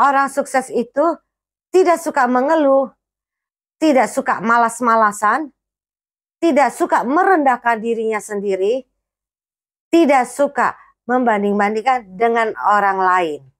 Orang sukses itu tidak suka mengeluh, tidak suka malas-malasan, tidak suka merendahkan dirinya sendiri, tidak suka membanding-bandingkan dengan orang lain.